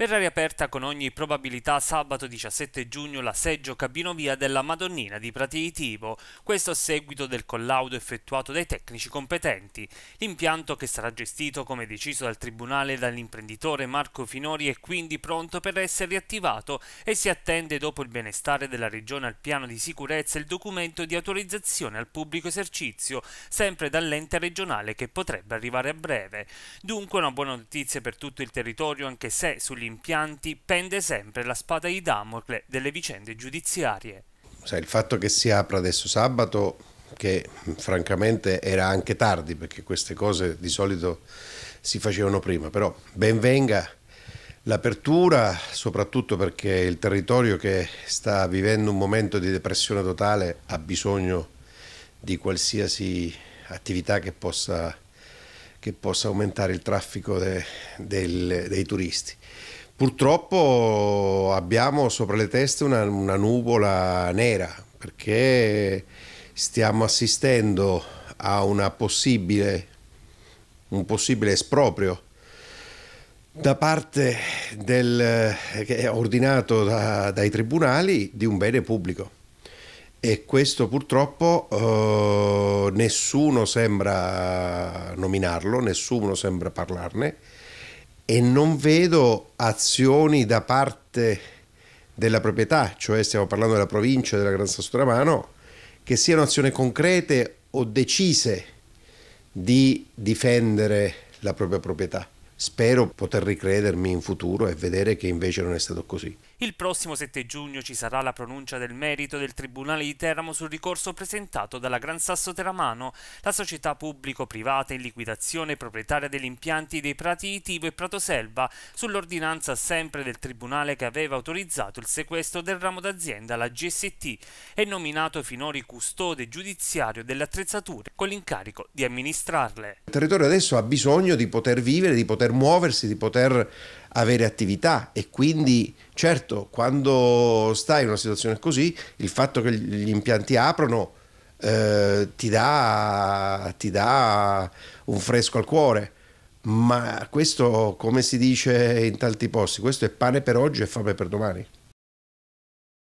Verrà riaperta con ogni probabilità sabato 17 giugno la Seggio Cabinovia della Madonnina di Pratiitivo, questo a seguito del collaudo effettuato dai tecnici competenti. L'impianto che sarà gestito come deciso dal Tribunale dall'imprenditore Marco Finori è quindi pronto per essere riattivato e si attende dopo il benestare della Regione al piano di sicurezza il documento di autorizzazione al pubblico esercizio, sempre dall'ente regionale che potrebbe arrivare a breve. Dunque una buona notizia per tutto il territorio anche se sugli rimpianti pende sempre la spada di Damocle delle vicende giudiziarie. il fatto che si apra adesso sabato, che francamente era anche tardi perché queste cose di solito si facevano prima, però ben venga l'apertura, soprattutto perché il territorio che sta vivendo un momento di depressione totale ha bisogno di qualsiasi attività che possa, che possa aumentare il traffico de, del, dei turisti. Purtroppo abbiamo sopra le teste una, una nuvola nera perché stiamo assistendo a possibile, un possibile esproprio da parte del, che è ordinato da, dai tribunali di un bene pubblico e questo purtroppo eh, nessuno sembra nominarlo, nessuno sembra parlarne e non vedo azioni da parte della proprietà, cioè stiamo parlando della provincia della Gran Sasso Tramano, che siano azioni concrete o decise di difendere la propria proprietà. Spero poter ricredermi in futuro e vedere che invece non è stato così. Il prossimo 7 giugno ci sarà la pronuncia del merito del Tribunale di Teramo sul ricorso presentato dalla Gran Sasso Teramano, la società pubblico-privata in liquidazione proprietaria degli impianti dei Prati di Tivo e Selva, sull'ordinanza sempre del Tribunale che aveva autorizzato il sequestro del ramo d'azienda alla GST e nominato finori custode giudiziario delle attrezzature con l'incarico di amministrarle. Il territorio adesso ha bisogno di poter vivere, di poter poter muoversi, di poter avere attività e quindi certo quando stai in una situazione così il fatto che gli impianti aprono eh, ti, dà, ti dà un fresco al cuore ma questo come si dice in tanti posti questo è pane per oggi e fame per domani